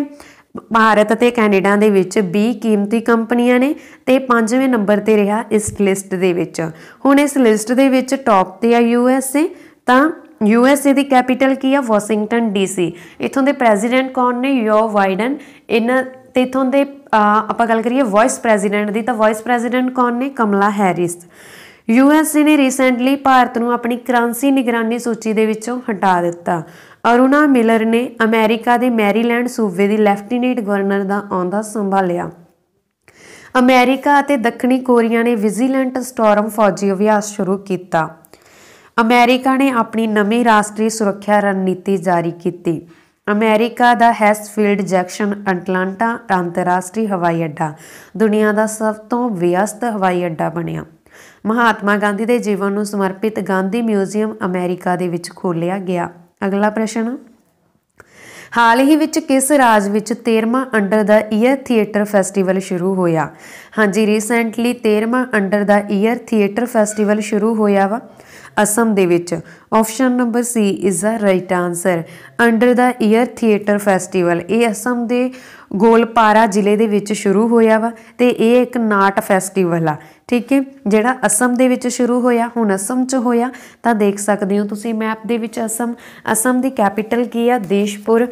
Speaker 1: ਭਾਰਤ ਅਤੇ ਕੈਨੇਡਾ ਦੇ ਵਿੱਚ 20 ਕੀਮਤੀ ਕੰਪਨੀਆਂ ਨੇ ਤੇ 5ਵੇਂ ਨੰਬਰ ਤੇ ਰਿਹਾ ਇਸ ਲਿਸਟ ਦੇ ਵਿੱਚ ਹੁਣ ਇਸ ਲਿਸਟ ਦੇ ਵਿੱਚ ਟੌਪ ਤੇ ਆ ਯੂਐਸਏ ਤਾਂ ਯੂਐਸਏ ਦੀ ਕੈਪੀਟਲ ਕੀ ਆ ਵਾਸ਼ਿੰਗਟਨ ਡੀਸੀ ਇਥੋਂ ਦੇ ਪ੍ਰੈਜ਼ੀਡੈਂਟ ਕੌਣ ਨੇ ਯੋ ਵਾਈਡਨ ਇਹਨਾਂ ਤੇ ਇਥੋਂ ਦੇ ਆਪਾਂ ਗੱਲ ਕਰੀਏ ਵਾਇਸ ਪ੍ਰੈਜ਼ੀਡੈਂਟ ਦੀ ਤਾਂ ਵਾਇਸ ਪ੍ਰੈਜ਼ੀਡੈਂਟ ਕੌਣ ਨੇ ਕਮਲਾ ਹੈਰਿਸ ਯੂਐਸਏ ਨੇ ਰੀਸੈਂਟਲੀ ਭਾਰਤ ਨੂੰ ਆਪਣੀ ਕਰੰਸੀ ਨਿਗਰਾਨੀ ਸੂਚੀ ਦੇ ਵਿੱਚੋਂ ਹਟਾ ਦਿੱਤਾ ਅਰੁਣਾ ਮਿਲਰ ਨੇ ਅਮਰੀਕਾ ਦੇ ਮੈਰੀਲੈਂਡ ਸੂਬੇ ਦੀ ਲੈਫਟੀਨੈਂਟ ਗਵਰਨਰ ਦਾ ਆਉਂਦਾ ਸੰਭਾਲਿਆ ਅਮਰੀਕਾ ਅਤੇ ਦੱਖਣੀ ਕੋਰੀਆ ਨੇ ਵਿਜੀਲੈਂਟ ਸਟਾਰਮ ਫੌਜੀ ਅਭਿਆਸ ਸ਼ੁਰੂ ਕੀਤਾ ਅਮਰੀਕਾ ਨੇ ਆਪਣੀ ਨਵੀਂ ਰਾਸ਼ਟਰੀ ਸੁਰੱਖਿਆ ਰਣਨੀਤੀ ਜਾਰੀ ਕੀਤੀ ਅਮਰੀਕਾ ਦਾ ਹੈਸਫੀਲਡ ਜੈਕਸ਼ਨ ਅਟਲਾਂਟਾ ਅੰਤਰਰਾਸ਼ਟਰੀ ਹਵਾਈ ਅੱਡਾ ਦੁਨੀਆ ਦਾ ਸਭ ਤੋਂ ਵਿਅਸਤ ਹਵਾਈ ਅੱਡਾ ਬਣਿਆ ਮਹਾਤਮਾ ਗਾਂਧੀ ਦੇ ਜੀਵਨ ਨੂੰ ਸਮਰਪਿਤ ਗਾਂਧੀ ਮਿਊਜ਼ੀਅਮ ਅਮਰੀਕਾ ਦੇ ਵਿੱਚ ਖੋਲ੍ਹਿਆ ਗਿਆ ਅਗਲਾ ਪ੍ਰਸ਼ਨ ਹਾਲ ਹੀ ਵਿੱਚ ਕਿਸ ਰਾਜ ਵਿੱਚ 13ਵਾਂ under the year theatre festival ਸ਼ੁਰੂ ਹੋਇਆ ਹਾਂਜੀ ਰੀਸੈਂਟਲੀ 13ਵਾਂ under the year theatre festival ਸ਼ੁਰੂ ਹੋਇਆ ਵਾ ਅਸਮ ਦੇ ਵਿੱਚ option number C is the right answer under the year theatre festival ਇਹ ਅਸਮ ਦੇ ਗੋਲਪਾਰਾ ਜ਼ਿਲ੍ਹੇ ਦੇ ਵਿੱਚ ਸ਼ੁਰੂ ਹੋਇਆ ਵਾ ਤੇ ਇਹ ਇੱਕ ਨਾਟ ਫੈਸਟੀਵਲ ਆ ਠੀਕ ਹੈ ਜਿਹੜਾ ਅਸਮ ਦੇ ਵਿੱਚ ਸ਼ੁਰੂ ਹੋਇਆ ਹੁਣ ਅਸਮ 'ਚ ਹੋਇਆ ਤਾਂ ਦੇਖ ਸਕਦੇ ਹੋ ਤੁਸੀਂ ਮੈਪ ਦੇ ਵਿੱਚ ਅਸਮ ਅਸਮ ਦੀ ਕੈਪੀਟਲ ਕੀ ਆ ਦੇਸ਼ਪੁਰ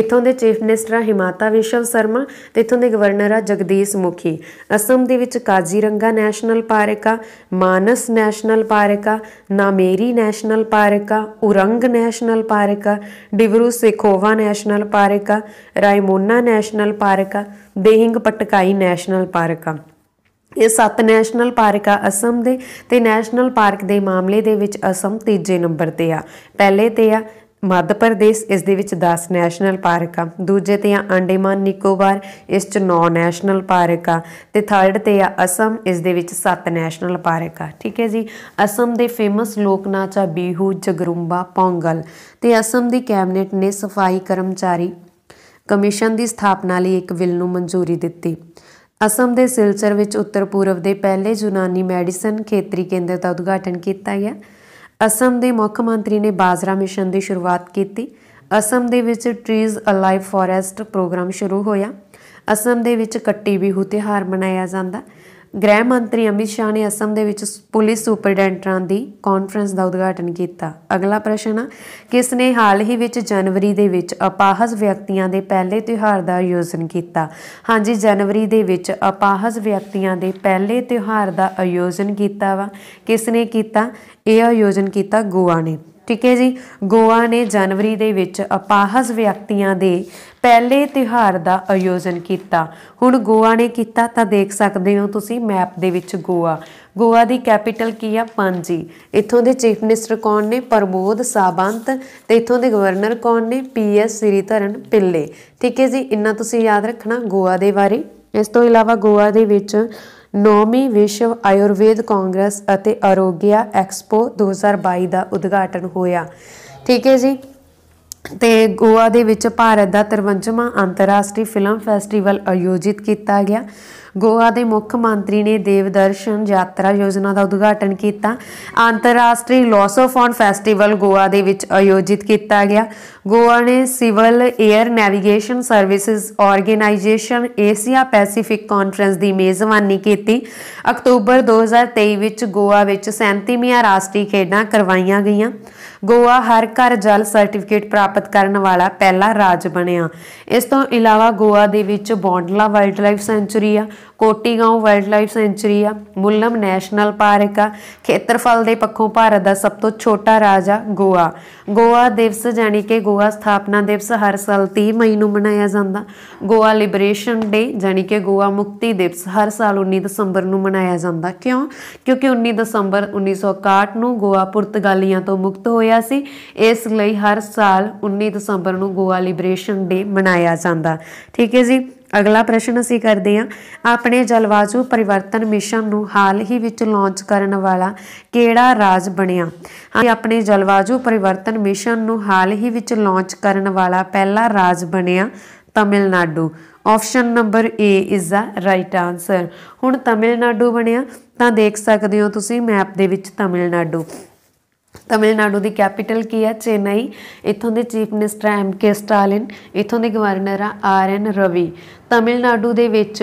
Speaker 1: ਇਥੋਂ ਦੇ ਚੀਫ ਮਿਨਿਸਟਰ ਆ ਹਿਮਾਤਾ ਵਿਸ਼ਵ ਸ਼ਰਮਾ ਤੇ ਇਥੋਂ ਦੇ ਗਵਰਨਰ ਆ ਜਗਦੀਸ਼ ਮੁਖੀ ਅਸਮ ਦੇ ਵਿੱਚ ਕਾਜ਼ੀਰੰਗਾ ਨੈਸ਼ਨਲ ਪਾਰਕ ਆ ਮਾਨਸ ਨੈਸ਼ਨਲ ਪਾਰਕ ਆ ਨਾਮੇਰੀ ਨੈਸ਼ਨਲ ਪਾਰਕ ਆ ਉਰੰਗ ਨੈਸ਼ਨਲ ਪਾਰਕ ਆ ਡਿਵਰੂ ਸੇਖੋਵਾ ਨੈਸ਼ਨਲ ਪਾਰਕ ਆ ਰਾਇਮੋਨਾ ਨੈਸ਼ਨਲ ਪਾਰਕ ਆ ਦੇਹਿੰਗ ਪਟਕਾਈ ਨੈਸ਼ਨਲ ਪਾਰਕ ਆ ਇਹ ਸੱਤ ਨੈਸ਼ਨਲ ਪਾਰਕ ਆ ਅਸਮ ਦੇ ਤੇ ਨੈਸ਼ਨਲ ਪਾਰਕ ਦੇ ਮਾਮਲੇ ਦੇ ਵਿੱਚ ਅਸਮ ਤੀਜੇ ਨੰਬਰ ਤੇ ਆ ਪਹਿਲੇ ਤੇ ਆ ਮੱਧ ਪ੍ਰਦੇਸ਼ ਇਸ ਦੇ ਵਿੱਚ 10 ਨੈਸ਼ਨਲ ਪਾਰਕ ਆ ਦੂਜੇ ਤੇ ਆ ਅੰਡੇਮਾਨ ਨਿਕੋਬਾਰ ਇਸ 'ਚ 9 ਨੈਸ਼ਨਲ ਪਾਰਕ ਆ ਤੇ ਥਰਡ ਤੇ ਆ ਅਸਮ ਇਸ ਦੇ ਵਿੱਚ 7 ਨੈਸ਼ਨਲ ਪਾਰਕ ਆ ਠੀਕ ਹੈ ਜੀ ਅਸਮ ਦੇ ਫੇਮਸ ਲੋਕ ਨਾਚ ਆ ਬੀਹੂ ਜਗਰੂੰਬਾ ਪੌਂਗਲ ਤੇ ਅਸਮ ਦੀ ਕੈਬਨਿਟ ਨੇ ਸਫਾਈ ਕਰਮਚਾਰੀ ਕਮਿਸ਼ਨ ਦੀ ਸਥਾਪਨਾ ਲਈ ਇੱਕ ਬਿੱਲ ਨੂੰ ਮਨਜ਼ੂਰੀ ਦਿੱਤੀ ਅਸਮ ਦੇ ਸਿਲਚਰ ਵਿੱਚ ਉੱਤਰ ਪੂਰਬ ਦੇ ਪਹਿਲੇ ਯੂਨਾਨੀ ਮੈਡੀਸਨ ਖੇਤਰੀ ਕੇਂਦਰ ਦਾ ਉਦਘਾਟਨ ਕੀਤਾ ਗਿਆ ਅਸਮ ਦੇ ਮੁੱਖ ਮੰਤਰੀ ਨੇ ਬਾਜਰਾ ਮਿਸ਼ਨ ਦੀ ਸ਼ੁਰੂਆਤ ਕੀਤੀ ਅਸਮ ਦੇ ਵਿੱਚ ਟ੍ਰੀਜ਼ ਅਲਾਈਵ ਫੋਰੈਸਟ ਪ੍ਰੋਗਰਾਮ ਸ਼ੁਰੂ ਹੋਇਆ ਅਸਮ ਦੇ ਵਿੱਚ ਕੱਟੀ ਬਿਹੂ ਤਿਹਾਰ ਮਨਾਇਆ ਜਾਂਦਾ ਗ੍ਰਹਿ ਮੰਤਰੀ ਅਮਿਤ ਸ਼ਾਹ ਨੇ ਅਸਮ ਦੇ ਵਿੱਚ ਪੁਲਿਸ ਸੁਪਰਡੈਂਟਾਂ ਦੀ ਕਾਨਫਰੰਸ ਦਾ ਉਦਘਾਟਨ ਕੀਤਾ ਅਗਲਾ ਪ੍ਰਸ਼ਨ ਹੈ ਕਿਸ ਨੇ ਹਾਲ ਹੀ ਵਿੱਚ ਜਨਵਰੀ ਦੇ ਵਿੱਚ ਅਪਾਹਜ ਵਿਅਕਤੀਆਂ ਦੇ ਪਹਿਲੇ ਤਿਉਹਾਰ ਦਾ ਆਯੋਜਨ ਕੀਤਾ ਹਾਂਜੀ ਜਨਵਰੀ ਦੇ ਵਿੱਚ ਅਪਾਹਜ ਵਿਅਕਤੀਆਂ ਦੇ ਪਹਿਲੇ ਤਿਉਹਾਰ ਦਾ ਆਯੋਜਨ ਕੀਤਾ ਵਾ ਕਿਸ ਨੇ ਕੀਤਾ ਇਹ ਆਯੋਜਨ ਕੀਤਾ ਗੋਆ ਨੇ ਠੀਕ ਹੈ ਜੀ ਗੋਆ ਨੇ ਜਨਵਰੀ ਦੇ ਵਿੱਚ ਅਪਾਹਜ ਵਿਅਕਤੀਆਂ ਦੇ ਪਹਿਲੇ ਤਿਹਾਰ ਦਾ ਆਯੋਜਨ ਕੀਤਾ ਹੁਣ ਗੋਆ ਨੇ ਕੀਤਾ ਤਾਂ ਦੇਖ ਸਕਦੇ ਹੋ ਤੁਸੀਂ ਮੈਪ ਦੇ ਵਿੱਚ ਗੋਆ ਗੋਆ ਦੀ ਕੈਪੀਟਲ ਕੀ ਆ ਪਾਂਜੀ ਇੱਥੋਂ ਦੇ ਚੀਫ ਮਿਨਿਸਟਰ ਕੌਣ ਨੇ ਪ੍ਰਮੋਦ ਸਾਬੰਤ ਤੇ ਇੱਥੋਂ ਦੇ ਗਵਰਨਰ ਕੌਣ ਨੇ ਪੀਐਸ ਸ੍ਰੀਧਰਨ ਪਿੱਲੇ ਠੀਕ ਹੈ ਜੀ ਇੰਨਾ ਤੁਸੀਂ ਯਾਦ ਰੱਖਣਾ ਗੋਆ ਦੇ ਬਾਰੇ ਇਸ ਤੋਂ ਇਲਾਵਾ ਗੋਆ ਦੇ ਵਿੱਚ 9ਵੀਂ ਵਿਸ਼ਵ ਆਯੁਰਵੇਦ ਕਾਂਗਰਸ ਅਤੇ ਅਰੋਗਿਆ ਐਕਸਪੋ 2022 ਦਾ ਉਦਘਾਟਨ ਹੋਇਆ ਠੀਕ ਹੈ ਜੀ ਤੇ ਗੋਆ ਦੇ ਵਿੱਚ ਭਾਰਤ ਦਾ 53ਵਾਂ ਅੰਤਰਰਾਸ਼ਟਰੀ ਫਿਲਮ ਫੈਸਟੀਵਲ ਆਯੋਜਿਤ ਕੀਤਾ ਗਿਆ ਗੋਆ ਦੇ ਮੁੱਖ ਮੰਤਰੀ ਨੇ ਦੇਵਦਰਸ਼ਨ ਯਾਤਰਾ ਯੋਜਨਾ ਦਾ ਉਦਘਾਟਨ ਕੀਤਾ ਅੰਤਰਰਾਸ਼ਟਰੀ ਲੋਸੋਫੋਨ ਫੈਸਟੀਵਲ ਗੋਆ ਦੇ ਵਿੱਚ ਆਯੋਜਿਤ ਕੀਤਾ ਗਿਆ ਗੋਆ ਨੇ civil air navigation services organisation Asia Pacific conference ਦੀ ਮੇਜ਼ਬਾਨੀ ਕੀਤੀ ਅਕਤੂਬਰ 2023 ਵਿੱਚ ਗੋਆ ਵਿੱਚ 37ਵੀਂ ਰਾਸ਼ਟਰੀ ਖੇਡਾਂ ਕਰਵਾਈਆਂ ਗਈਆਂ ਗੋਆ ਹਰ ਘਰ ਜਲ ਸਰਟੀਫਿਕੇਟ ਪ੍ਰਾਪਤ ਕਰਨ ਵਾਲਾ ਪਹਿਲਾ ਰਾਜ ਬਣਿਆ ਇਸ ਤੋਂ ਇਲਾਵਾ ਗੋਆ ਦੇ ਵਿੱਚ ਬੌਂਡਲਾ ਵਾਈਲਡ ਲਾਈਫ ਸੈਂਚੁਰੀ ਆ ਕੋਟੀਗਾਉਂ ਵਾਈਲਡਲਾਈਫ ਸੈਂਚਰੀ ਆ ਮੁੱਲਮ ਨੈਸ਼ਨਲ ਪਾਰਕ ਆ ਖੇਤਰਫਲ ਦੇ ਪੱਖੋਂ ਭਾਰਤ ਦਾ ਸਭ ਤੋਂ ਛੋਟਾ ਰਾਜ ਆ ਗੋਆ ਗੋਆ ਦਿਵਸ ਜਾਨੀ ਕਿ ਗੋਆ ਸਥਾਪਨਾ ਦਿਵਸ ਹਰ ਸਾਲ 30 ਮਈ ਨੂੰ ਮਨਾਇਆ ਜਾਂਦਾ ਗੋਆ ਲਿਬਰੇਸ਼ਨ ਡੇ ਜਾਨੀ ਕਿ ਗੋਆ ਮੁਕਤੀ ਦਿਵਸ ਹਰ ਸਾਲ 19 ਦਸੰਬਰ ਨੂੰ ਮਨਾਇਆ ਜਾਂਦਾ ਕਿਉਂ ਕਿਉਂਕਿ 19 ਦਸੰਬਰ 1961 ਨੂੰ ਗੋਆ ਪੁਰਤਗਾਲੀਆਂ ਤੋਂ ਮੁਕਤ ਹੋਇਆ ਸੀ ਇਸ ਲਈ ਹਰ ਸਾਲ 19 ਦਸੰਬਰ ਨੂੰ ਗੋਆ ਲਿਬਰੇਸ਼ਨ ਡੇ ਮਨਾਇਆ ਜਾਂਦਾ ਠੀਕ ਹੈ ਜੀ ਅਗਲਾ ਪ੍ਰਸ਼ਨ ਅਸੀਂ ਕਰਦੇ ਹਾਂ ਆਪਣੇ ਜਲਵਾਯੂ ਪਰਿਵਰਤਨ ਮਿਸ਼ਨ ਨੂੰ ਹਾਲ ਹੀ ਵਿੱਚ ਲਾਂਚ ਕਰਨ ਵਾਲਾ ਕਿਹੜਾ ਰਾਜ ਬਣਿਆ ਹਾਂ ਆਪਣੇ ਜਲਵਾਯੂ ਪਰਿਵਰਤਨ ਮਿਸ਼ਨ ਨੂੰ ਹਾਲ ਹੀ ਵਿੱਚ ਲਾਂਚ ਕਰਨ ਵਾਲਾ ਪਹਿਲਾ ਰਾਜ ਬਣਿਆ Tamil Nadu option number A is the right answer ਹੁਣ ਤਮਿਲਨਾਡੂ ਬਣਿਆ ਤਾਂ ਦੇਖ ਸਕਦੇ ਹੋ ਤੁਸੀਂ ਮੈਪ ਦੇ ਵਿੱਚ ਤਮਿਲਨਾਡੂ ਤਮਿਲਨਾਡੂ ਦੀ ਕੈਪੀਟਲ ਕੀ ਹੈ ਚੇਨਈ ਇੱਥੋਂ ਦੇ chief minister M K Stalin ਇੱਥੋਂ ਦੇ ਗਵਰਨਰ ਆ ਆਰ ਐਨ ਰਵੀ ਤਮਿਲਨਾਡੂ ਦੇ ਵਿੱਚ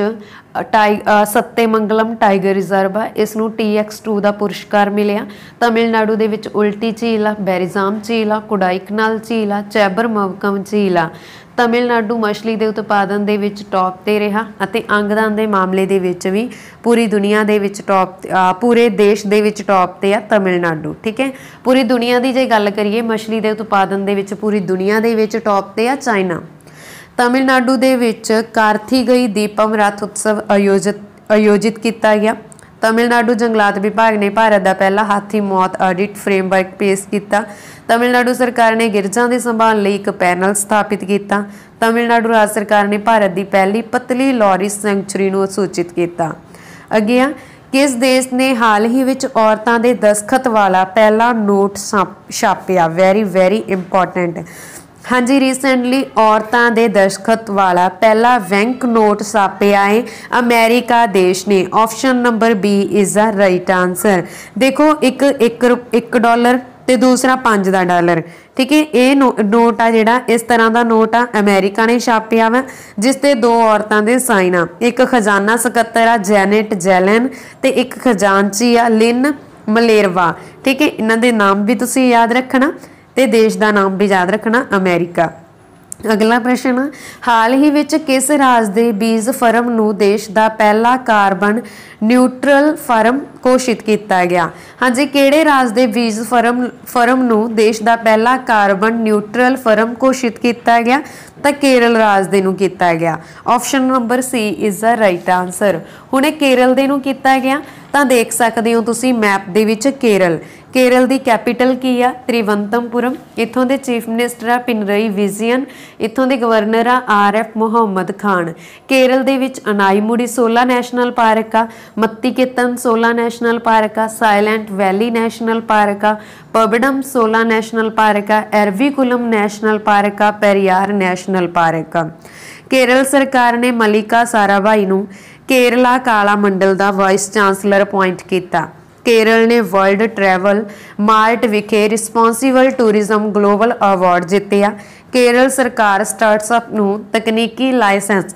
Speaker 1: ਸੱਤੇ ਮੰਗਲਮ ਟਾਈਗਰ ਰਿਜ਼ਰਵ ਆ ਇਸ ਨੂੰ TX2 ਦਾ ਪੁਰਸਕਾਰ ਮਿਲਿਆ ਤਮਿਲਨਾਡੂ ਦੇ ਵਿੱਚ ਉਲਟੀ ਝੀਲ ਆ ਬੈਰੀਜ਼ਾਮ ਝੀਲ ਆ ਕੁਡਾਈਕਨਾਲ ਝੀਲ ਆ ਚੈਬਰ ਮਵਕਮ ਝੀਲ ਆ ਤਮਿਲਨਾਡੂ ਮਛਲੀ ਦੇ ਉਤਪਾਦਨ ਦੇ ਵਿੱਚ ਟੌਪ ਤੇ ਰਿਹਾ ਅਤੇ ਅੰਗਦਾਨ ਦੇ ਮਾਮਲੇ ਦੇ ਵਿੱਚ ਵੀ ਪੂਰੀ ਦੁਨੀਆ ਦੇ ਵਿੱਚ ਟੌਪ ਪੂਰੇ ਦੇਸ਼ ਦੇ ਵਿੱਚ ਟੌਪ ਤੇ ਆ ਤਮਿਲਨਾਡੂ ਠੀਕ ਹੈ ਪੂਰੀ ਦੁਨੀਆ ਦੀ ਜੇ ਗੱਲ ਕਰੀਏ ਮਛਲੀ ਦੇ ਉਤਪਾਦਨ ਦੇ ਵਿੱਚ ਪੂਰੀ ਦੁਨੀਆ ਦੇ ਵਿੱਚ ਟੌਪ ਤੇ ਆ ਚਾਈਨਾ ਤਮਿਲਨਾਡੂ ਦੇ ਵਿੱਚ ਗਈ ਦੀਪਮ ਰਥ ਉਤਸਵ ਆਯੋਜਿਤ ਆਯੋਜਿਤ ਕੀਤਾ ਗਿਆ ਤਮਿਲਨਾਡੂ ਜੰਗਲਾਤ ਵਿਭਾਗ ਨੇ ਭਾਰਤ ਦਾ ਪਹਿਲਾ ਹਾਥੀ ਮੌਤ ਆਡਿਟ ਫਰੇਮਵਰਕ ਪੇਸ਼ ਕੀਤਾ ਤਮਿਲਨਾਡੂ ਸਰਕਾਰ ਨੇ ਗਿਰਜਾਂ ਦੇ ਸੰਭਾਲ ਲਈ ਇੱਕ ਪੈਨਲ ਸਥਾਪਿਤ ਕੀਤਾ ਤਮਿਲਨਾਡੂ ਰਾਜ ਸਰਕਾਰ ਨੇ ਭਾਰਤ ਦੀ ਪਹਿਲੀ ਪਤਲੀ ਲੋਰੀ ਸੈਂਚਰੀ ਨੂੰ ਸੂਚਿਤ ਕੀਤਾ ਅੱਗੇ ਆ ਕਿਸ ਦੇਸ਼ ਨੇ ਹਾਲ ਹੀ ਵਿੱਚ ਔਰਤਾਂ ਦੇ ਦਸਖਤ ਵਾਲਾ ਪਹਿਲਾ ਨੋਟ ਛਾਪਿਆ ਵੈਰੀ ਵੈਰੀ ਇੰਪੋਰਟੈਂਟ ਹਾਂਜੀ ਰੀਸੈਂਟਲੀ ਔਰਤਾਂ ਦੇ ਦਸ਼ਖਤ ਵਾਲਾ ਪਹਿਲਾ ਬੈਂਕ ਨੋਟ ਛਾਪਿਆ ਹੈ ਅਮਰੀਕਾ ਦੇਸ਼ ਨੇ option number B is the right answer ਦੇਖੋ ਇੱਕ 1 1 ਡਾਲਰ ਤੇ ਦੂਸਰਾ 5 ਦਾ ਡਾਲਰ ਠੀਕ ਹੈ ਇਹ ਨੋਟ ਆ ਜਿਹੜਾ ਇਸ ਤਰ੍ਹਾਂ ਦਾ ਨੋਟ ਆ ਅਮਰੀਕਾ ਨੇ ਛਾਪਿਆ ਵਾ ਜਿਸ ਤੇ ਦੋ ਔਰਤਾਂ ਦੇ ਸਾਈਨ ਆ ਇੱਕ ਖਜ਼ਾਨਾ ਸਕੱਤਰ ਆ ਜੈਨਟ ਜੈਲਨ ਤੇ ਇੱਕ ਖਜ਼ਾਨਚੀ ਆ ਲਿਨ ਮਲੇਰਵਾ ਠੀਕ ਹੈ ਇਹਨਾਂ ਦੇ ਨਾਮ ਵੀ ਤੁਸੀਂ ਯਾਦ ਰੱਖਣਾ ਤੇ ਦੇਸ਼ ਦਾ ਨਾਮ ਵੀ ਯਾਦ ਰੱਖਣਾ ਅਮਰੀਕਾ ਅਗਲਾ ਪ੍ਰਸ਼ਨ ਹਾਲ ਹੀ ਵਿੱਚ ਕਿਸ ਰਾਜ ਦੇ ਬੀਜ ਫਰਮ ਨੂੰ ਦੇਸ਼ ਦਾ ਪਹਿਲਾ ਕਾਰਬਨ ਨਿਊਟਰਲ ਫਰਮ ਘੋਸ਼ਿਤ ਕੀਤਾ ਗਿਆ ਹਾਂਜੀ ਕਿਹੜੇ ਰਾਜ ਦੇ ਬੀਜ ਫਰਮ ਫਰਮ ਨੂੰ ਦੇਸ਼ ਦਾ ਪਹਿਲਾ ਕਾਰਬਨ ਨਿਊਟਰਲ ਫਰਮ ਘੋਸ਼ਿਤ ਕੀਤਾ ਗਿਆ ਤਾਂ ਕੇਰਲ ਰਾਜ ਦੇ ਨੂੰ ਕੀਤਾ ਗਿਆ option number C is the right answer ਹੁਣੇ ਕੇਰਲ ਦੇ ਨੂੰ ਕੀਤਾ ਗਿਆ ਤਾਂ ਦੇਖ ਸਕਦੇ ਹੋ ਤੁਸੀਂ ਮੈਪ ਦੇ ਵਿੱਚ ਕੇਰਲ ਕੇਰਲ ਦੀ ਕੈਪੀਟਲ ਕੀ ਆ ਤ੍ਰਿਵੰਤਮਪੁਰਮ ਇਥੋਂ ਦੇ ਚੀਫ ਮਿਨਿਸਟਰ ਆ ਪਿਨਰਈ ਵਿਜੀਅਨ ਇਥੋਂ ਦੇ ਗਵਰਨਰ ਆ ਆਰ ਐਫ ਮੁਹੰਮਦ ਖਾਨ ਕੇਰਲ ਦੇ ਵਿੱਚ ਅਨਾਈਮੁੜੀ 16 ਨੈਸ਼ਨਲ ਪਾਰਕ ਆ ਮੱਤੀਕੇਤਨ 16 ਨੈਸ਼ਨਲ ਪਾਰਕ ਆ ਸਾਇਲੈਂਟ ਵੈਲੀ ਨੈਸ਼ਨਲ ਪਾਰਕ ਆ ਪਬਡਮ 16 ਨੈਸ਼ਨਲ ਪਾਰਕ ਆ ਐਰਵੀਕੁਲਮ ਨੈਸ਼ਨਲ ਪਾਰਕ ਆ ਪੈਰੀਆਰ ਨੈਸ਼ਨਲ ਪਾਰਕ ਆ ਕੇਰਲ ਸਰਕਾਰ ਨੇ ਮਲਿਕਾ ਸਾਰਾਭਾਈ ਨੂੰ ਕੇਰਲਾ ਕਾਲਾ ਮੰਡਲ ਦਾ ਵਾਈਸ ਚਾਂਸਲਰ ਅਪਾਇੰਟ ਕੀਤਾ ਕੇਰਲ ਨੇ ਵਰਲਡ ਟਰੈਵਲ ਮਾਰਟ ਵਿਖੇ ਰਿਸਪੌਂਸਿਬਲ ਟੂਰਿਜ਼ਮ ਗਲੋਬਲ ਅਵਾਰਡ ਜਿੱਤਿਆ ਕੇਰਲ ਸਰਕਾਰ ਸਟਾਰਟਅਪ ਨੂੰ ਤਕਨੀਕੀ ਲਾਇਸੈਂਸ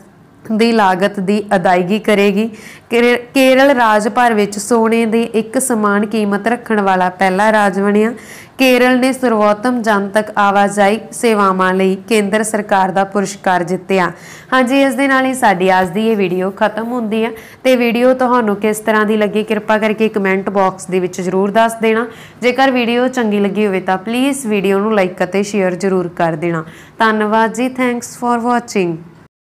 Speaker 1: ਦੀ ਲਾਗਤ ਦੀ ਅਦਾਇਗੀ ਕਰੇਗੀ ਕੇਰਲ ਰਾਜ ਭਰ ਵਿੱਚ ਸੋਨੇ ਦੀ ਇੱਕ ਸਮਾਨ ਕੀਮਤ ਰੱਖਣ ਵਾਲਾ ਪਹਿਲਾ ਰਾਜ ਬਣਿਆ ਕੇਰਲ ਨੇ ਸਰਵੋਤਮ ਜਨਤਕ ਆਵਾਜਾਈ ਸੇਵਾਵਾਂ ਲਈ ਕੇਂਦਰ ਸਰਕਾਰ ਦਾ ਪੁਰਸਕਾਰ ਜਿੱਤਿਆ ਹਾਂਜੀ ਇਸ ਦੇ ਨਾਲ ਹੀ ਸਾਡੀ ਅੱਜ ਦੀ ਇਹ ਵੀਡੀਓ ਖਤਮ ਹੁੰਦੀ ਹੈ ਤੇ ਵੀਡੀਓ ਤੁਹਾਨੂੰ ਕਿਸ ਤਰ੍ਹਾਂ ਦੀ ਲੱਗੀ ਕਿਰਪਾ ਕਰਕੇ ਕਮੈਂਟ ਬਾਕਸ ਦੇ ਵਿੱਚ ਜਰੂਰ ਦੱਸ ਦੇਣਾ ਜੇਕਰ ਵੀਡੀਓ ਚੰਗੀ ਲੱਗੀ ਹੋਵੇ ਤਾਂ ਪਲੀਜ਼ ਵੀਡੀਓ ਨੂੰ ਲਾਈਕ ਅਤੇ ਸ਼ੇਅਰ ਜਰੂਰ ਕਰ ਦੇਣਾ ਧੰਨਵਾਦ ਜੀ ਥੈਂਕਸ ਫਾਰ ਵਾਚਿੰਗ